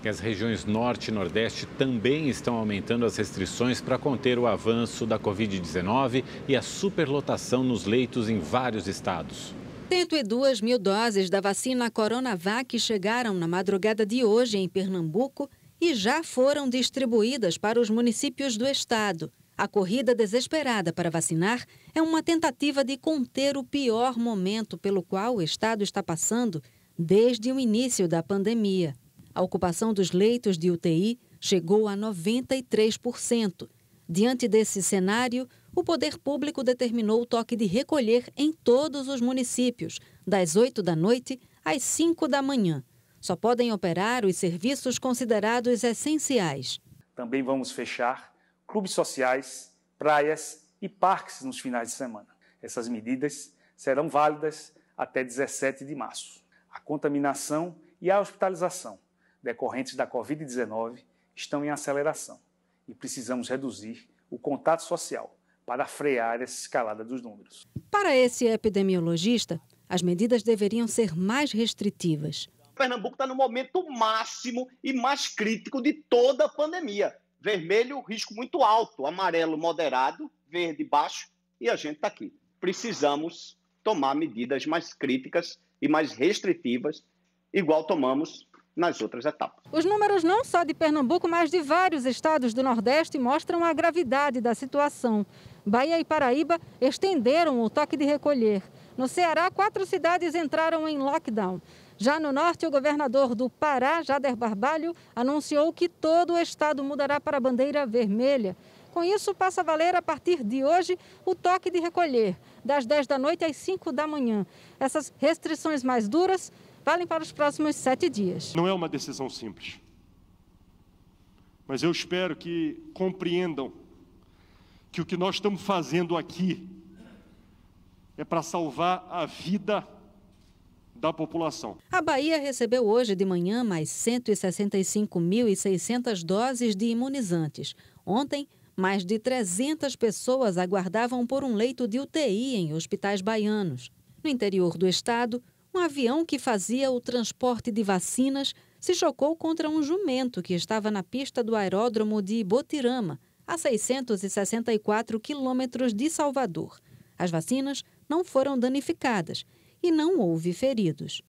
que as regiões Norte e Nordeste também estão aumentando as restrições para conter o avanço da Covid-19 e a superlotação nos leitos em vários estados. 102 mil doses da vacina Coronavac chegaram na madrugada de hoje em Pernambuco e já foram distribuídas para os municípios do estado. A corrida desesperada para vacinar é uma tentativa de conter o pior momento pelo qual o estado está passando desde o início da pandemia. A ocupação dos leitos de UTI chegou a 93%. Diante desse cenário, o poder público determinou o toque de recolher em todos os municípios, das 8 da noite às 5 da manhã. Só podem operar os serviços considerados essenciais. Também vamos fechar clubes sociais, praias e parques nos finais de semana. Essas medidas serão válidas até 17 de março. A contaminação e a hospitalização decorrentes da Covid-19 estão em aceleração e precisamos reduzir o contato social para frear essa escalada dos números. Para esse epidemiologista, as medidas deveriam ser mais restritivas. Pernambuco está no momento máximo e mais crítico de toda a pandemia. Vermelho, risco muito alto, amarelo, moderado, verde, baixo, e a gente está aqui. Precisamos tomar medidas mais críticas e mais restritivas, igual tomamos nas outras etapas. Os números não só de Pernambuco, mas de vários estados do Nordeste mostram a gravidade da situação. Bahia e Paraíba estenderam o toque de recolher. No Ceará, quatro cidades entraram em lockdown. Já no norte, o governador do Pará, Jader Barbalho, anunciou que todo o estado mudará para a bandeira vermelha. Com isso, passa a valer a partir de hoje o toque de recolher, das 10 da noite às 5 da manhã. Essas restrições mais duras valem para os próximos sete dias. Não é uma decisão simples, mas eu espero que compreendam que o que nós estamos fazendo aqui é para salvar a vida da população. A Bahia recebeu hoje de manhã mais 165.600 doses de imunizantes. Ontem, mais de 300 pessoas aguardavam por um leito de UTI em hospitais baianos. No interior do estado, um avião que fazia o transporte de vacinas se chocou contra um jumento que estava na pista do aeródromo de Botirama, a 664 quilômetros de Salvador. As vacinas não foram danificadas e não houve feridos.